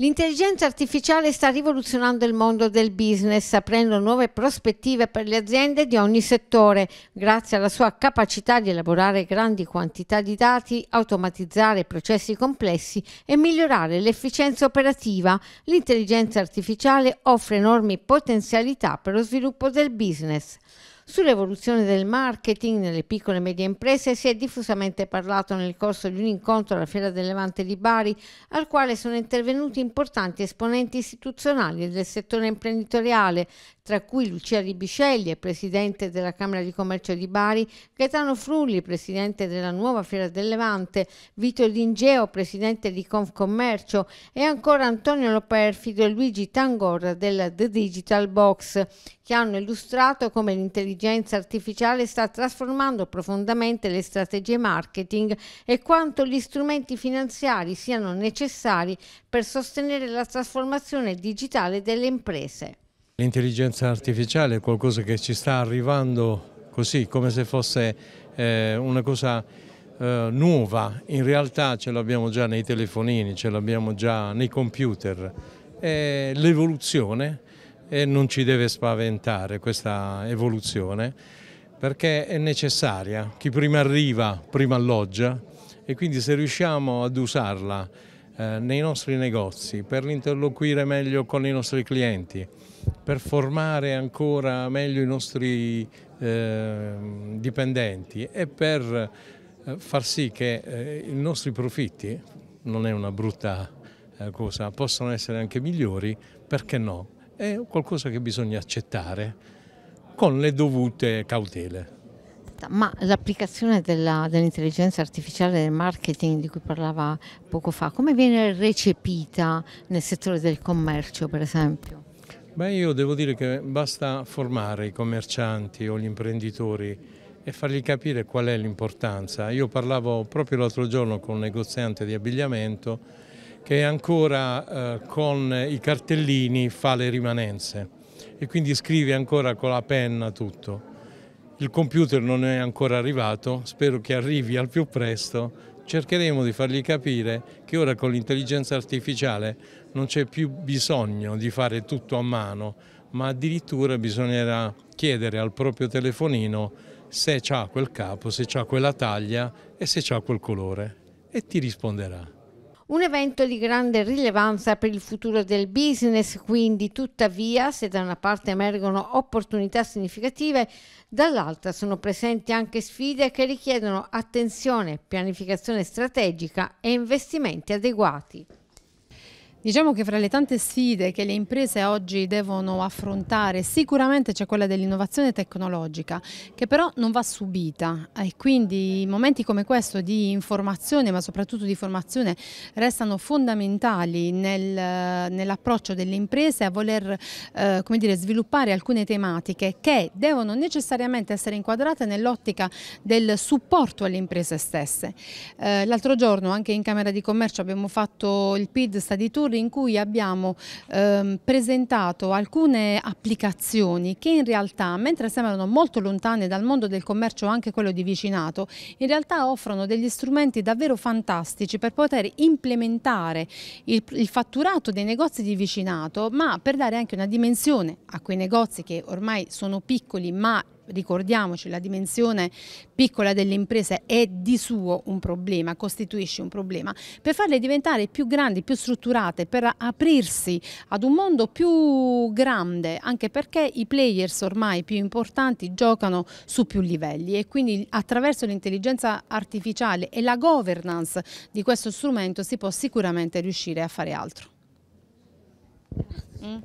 L'intelligenza artificiale sta rivoluzionando il mondo del business, aprendo nuove prospettive per le aziende di ogni settore, grazie alla sua capacità di elaborare grandi quantità di dati, automatizzare processi complessi e migliorare l'efficienza operativa. L'intelligenza artificiale offre enormi potenzialità per lo sviluppo del business. Sull'evoluzione del marketing nelle piccole e medie imprese si è diffusamente parlato nel corso di un incontro alla Fiera del Levante di Bari, al quale sono intervenuti importanti esponenti istituzionali del settore imprenditoriale, tra cui Lucia Ribiscelli, presidente della Camera di Commercio di Bari, Gaetano Frulli, presidente della nuova Fiera del Levante, Vito Lingeo, presidente di Confcommercio e ancora Antonio Loperfido e Luigi Tangor della The Digital Box, che hanno illustrato come l'intelligenza l'intelligenza artificiale sta trasformando profondamente le strategie marketing e quanto gli strumenti finanziari siano necessari per sostenere la trasformazione digitale delle imprese. L'intelligenza artificiale è qualcosa che ci sta arrivando così, come se fosse eh, una cosa eh, nuova. In realtà ce l'abbiamo già nei telefonini, ce l'abbiamo già nei computer. L'evoluzione e non ci deve spaventare questa evoluzione perché è necessaria, chi prima arriva prima alloggia e quindi se riusciamo ad usarla eh, nei nostri negozi per interloquire meglio con i nostri clienti, per formare ancora meglio i nostri eh, dipendenti e per eh, far sì che eh, i nostri profitti, non è una brutta cosa, possano essere anche migliori, perché no? è qualcosa che bisogna accettare con le dovute cautele. Ma l'applicazione dell'intelligenza dell artificiale del marketing di cui parlava poco fa, come viene recepita nel settore del commercio per esempio? Beh, io devo dire che basta formare i commercianti o gli imprenditori e fargli capire qual è l'importanza. Io parlavo proprio l'altro giorno con un negoziante di abbigliamento che ancora eh, con i cartellini fa le rimanenze e quindi scrive ancora con la penna tutto. Il computer non è ancora arrivato, spero che arrivi al più presto. Cercheremo di fargli capire che ora con l'intelligenza artificiale non c'è più bisogno di fare tutto a mano, ma addirittura bisognerà chiedere al proprio telefonino se ha quel capo, se ha quella taglia e se ha quel colore e ti risponderà. Un evento di grande rilevanza per il futuro del business, quindi tuttavia se da una parte emergono opportunità significative, dall'altra sono presenti anche sfide che richiedono attenzione, pianificazione strategica e investimenti adeguati. Diciamo che fra le tante sfide che le imprese oggi devono affrontare sicuramente c'è quella dell'innovazione tecnologica che però non va subita e quindi momenti come questo di informazione ma soprattutto di formazione restano fondamentali nel, nell'approccio delle imprese a voler eh, dire, sviluppare alcune tematiche che devono necessariamente essere inquadrate nell'ottica del supporto alle imprese stesse. Eh, L'altro giorno anche in Camera di Commercio abbiamo fatto il PID Study Tour laboratorio in cui abbiamo ehm, presentato alcune applicazioni che in realtà, mentre sembrano molto lontane dal mondo del commercio anche quello di vicinato, in realtà offrono degli strumenti davvero fantastici per poter implementare il, il fatturato dei negozi di vicinato, ma per dare anche una dimensione a quei negozi che ormai sono piccoli ma ricordiamoci, la dimensione piccola delle imprese è di suo un problema, costituisce un problema, per farle diventare più grandi, più strutturate, per aprirsi ad un mondo più grande, anche perché i players ormai più importanti giocano su più livelli e quindi attraverso l'intelligenza artificiale e la governance di questo strumento si può sicuramente riuscire a fare altro. Mm.